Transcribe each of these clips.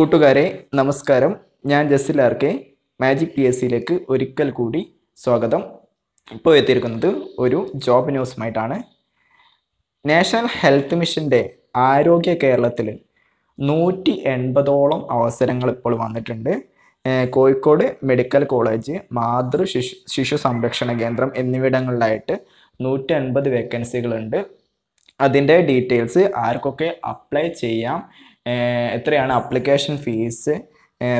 കൂട്ടുകാരെ നമസ്കാരം ഞാൻ Jassil R K magic P S സിയിലേക്ക് ഒരിക്കൽ കൂടി സ്വാഗതം ഇപ്പോൾ എത്തിയിരിക്കുന്നത് ഒരു ജോബ് ന്യൂസുമായിട്ടാണ് നാഷണൽ ഹെൽത്ത് മിഷൻ്റെ ആരോഗ്യ കേരളത്തിൽ നൂറ്റി എൺപതോളം അവസരങ്ങൾ ഇപ്പോൾ വന്നിട്ടുണ്ട് കോഴിക്കോട് മെഡിക്കൽ കോളേജ് മാതൃ ശിശു ശിശു സംരക്ഷണ കേന്ദ്രം എന്നിവിടങ്ങളിലായിട്ട് നൂറ്റി അൻപത് വേക്കൻസികളുണ്ട് അതിൻ്റെ ഡീറ്റെയിൽസ് ആർക്കൊക്കെ അപ്ലൈ ചെയ്യാം എത്രയാണ് അപ്ലിക്കേഷൻ ഫീസ്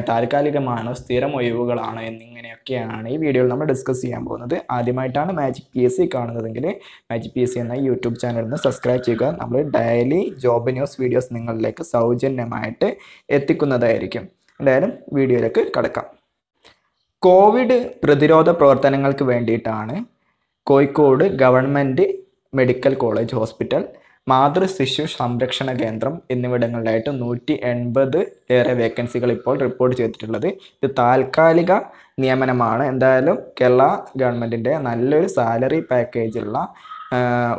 താൽക്കാലികമാണോ സ്ഥിരം ഒഴിവുകളാണോ എന്നിങ്ങനെയൊക്കെയാണ് ഈ വീഡിയോയിൽ നമ്മൾ ഡിസ്കസ് ചെയ്യാൻ പോകുന്നത് ആദ്യമായിട്ടാണ് മാജിക് പി എസ് സി കാണുന്നതെങ്കിൽ മാജിക് പി എസ് സി എന്ന യൂട്യൂബ് ചാനലിൽ സബ്സ്ക്രൈബ് ചെയ്യുക നമ്മൾ ഡെയിലി ജോബ് ന്യൂസ് വീഡിയോസ് നിങ്ങളിലേക്ക് സൗജന്യമായിട്ട് എത്തിക്കുന്നതായിരിക്കും എന്തായാലും വീഡിയോയിലേക്ക് കടക്കാം കോവിഡ് പ്രതിരോധ പ്രവർത്തനങ്ങൾക്ക് വേണ്ടിയിട്ടാണ് Kozhikode government medical college hospital മാതൃ ശിശു സംരക്ഷണ കേന്ദ്രം എന്നിവിടങ്ങളിലായിട്ട് നൂറ്റി എൺപത് ഏറെ വേക്കൻസികൾ ഇപ്പോൾ റിപ്പോർട്ട് ചെയ്തിട്ടുള്ളത് ഇത് താൽക്കാലിക നിയമനമാണ് എന്തായാലും കേരള ഗവൺമെൻറ്റിൻ്റെ നല്ലൊരു സാലറി പാക്കേജുള്ള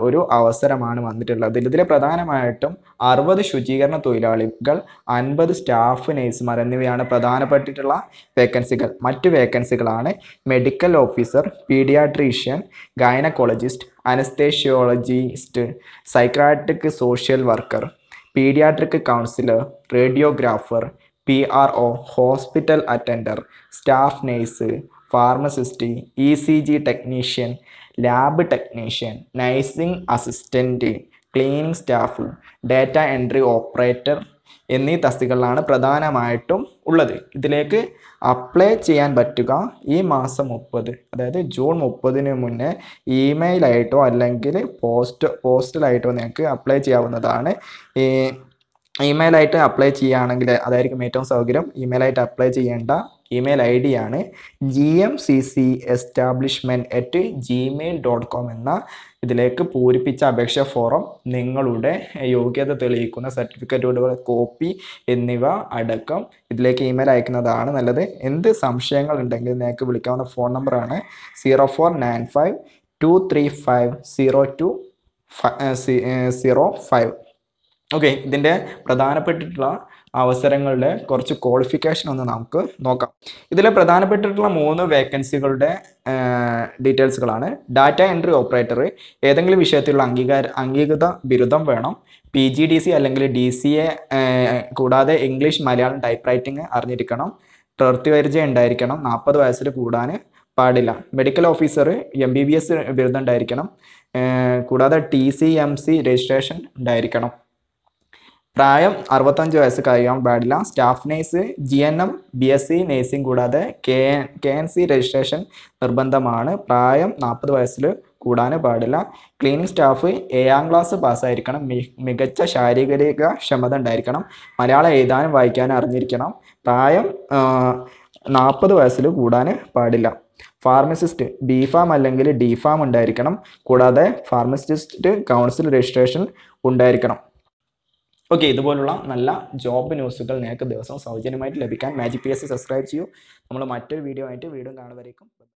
ഒരു അവസരമാണ് വന്നിട്ടുള്ളത് ഇതിൽ പ്രധാനമായിട്ടും അറുപത് ശുചീകരണ തൊഴിലാളികൾ അൻപത് സ്റ്റാഫ് നേഴ്സുമാർ എന്നിവയാണ് പ്രധാനപ്പെട്ടിട്ടുള്ള വേക്കൻസികൾ മറ്റ് വേക്കൻസികളാണ് medical officer paediatrician gynaecologist anaesthesiologist psychiatric social worker paediatric counsellor radiographer P R O hospital attender staff nurse pharmacist E C G technician lab technician nursing assistant cleaning staff data entry operator എന്നീ തസ്തികളിലാണ് പ്രധാനമായിട്ടും ഉള്ളത് ഇതിലേക്ക് apply ചെയ്യാൻ പറ്റുക ഈ മാസം മുപ്പത് അതായത് ജൂൺ മുപ്പതിന് മുന്നേ ഇമെയിലായിട്ടോ അല്ലെങ്കിൽ പോസ്റ്റ് പോസ്റ്റലായിട്ടോ നിങ്ങൾക്ക് അപ്ലൈ ചെയ്യാവുന്നതാണ് ഈ ഇമെയിൽ ആയിട്ട് അപ്ലൈ ചെയ്യുകയാണെങ്കിൽ അതായിരിക്കും ഏറ്റവും സൗകര്യം ഇമെയിൽ ആയിട്ട് അപ്ലൈ ചെയ്യേണ്ട ഇമെയിൽ ഐ ഡി ആണ് G M C C establishment at Gmail dot com എന്ന ഇതിലേക്ക് പൂരിപ്പിച്ച അപേക്ഷാ ഫോറം നിങ്ങളുടെ യോഗ്യത തെളിയിക്കുന്ന സർട്ടിഫിക്കറ്റുകളുടെ കോപ്പി എന്നിവ അടക്കം ഇതിലേക്ക് ഇമെയിൽ അയക്കുന്നതാണ് നല്ലത് എന്ത് സംശയങ്ങൾ ഉണ്ടെങ്കിൽ നിങ്ങൾക്ക് വിളിക്കാവുന്ന ഫോൺ നമ്പറാണ് zero four nine five two three five zero two zero five okay ഇതിൻ്റെ പ്രധാനപ്പെട്ടിട്ടുള്ള അവസരങ്ങളുടെ കുറച്ച് ക്വാളിഫിക്കേഷൻ ഒന്ന് നമുക്ക് നോക്കാം ഇതിൽ പ്രധാനപ്പെട്ടിട്ടുള്ള മൂന്ന് വേക്കൻസികളുടെ ഡീറ്റെയിൽസുകളാണ് ഡാറ്റ എൻട്രി ഓപ്പറേറ്റർ ഏതെങ്കിലും വിഷയത്തിലുള്ള അംഗീകാര അംഗീകൃത ബിരുദം വേണം പി ജി ഡി സി അല്ലെങ്കിൽ ഡി സി എ കൂടാതെ ഇംഗ്ലീഷ് മലയാളം ടൈപ്പ് റൈറ്റിംഗ് അറിഞ്ഞിരിക്കണം പ്രവൃത്തി പരിചയം ഉണ്ടായിരിക്കണം നാൽപ്പത് വയസ്സിൽ കൂടാൻ പാടില്ല medical officer M B B S ബിരുദം ഉണ്ടായിരിക്കണം കൂടാതെ T C M C registration ഉണ്ടായിരിക്കണം പ്രായം അറുപത്തഞ്ച് വയസ്സ് കഴിയാൻ പാടില്ല staff nurse G N M B S C nursing കൂടാതെ K K N C registration നിർബന്ധമാണ് പ്രായം നാൽപ്പത് വയസ്സിൽ കൂടാനും പാടില്ല ക്ലീനിങ് സ്റ്റാഫ് ഏഴാം ക്ലാസ് പാസ്സായിരിക്കണം മികച്ച ശാരീരിക ക്ഷമത ഉണ്ടായിരിക്കണം മലയാളം എഴുതാനും വായിക്കാനും അറിഞ്ഞിരിക്കണം പ്രായം നാൽപ്പത് വയസ്സിൽ കൂടാൻ പാടില്ല ഫാർമസിസ്റ്റ് ബി ഫാം അല്ലെങ്കിൽ ഡി ഫാം ഉണ്ടായിരിക്കണം കൂടാതെ ഫാർമസിസ്റ്റ് കൗൺസിൽ രജിസ്ട്രേഷൻ ഉണ്ടായിരിക്കണം ഓക്കെ ഇതുപോലുള്ള നല്ല ജോബ് ന്യൂസുകൾ നിങ്ങൾക്ക് ദിവസം സൗജന്യമായിട്ട് ലഭിക്കാൻ മാജിക് പി എസ് സബ്സ്ക്രൈബ് ചെയ്യൂ നമ്മൾ മറ്റൊരു വീഡിയോ ആയിട്ട് വീണ്ടും കാണുന്നവരേക്കും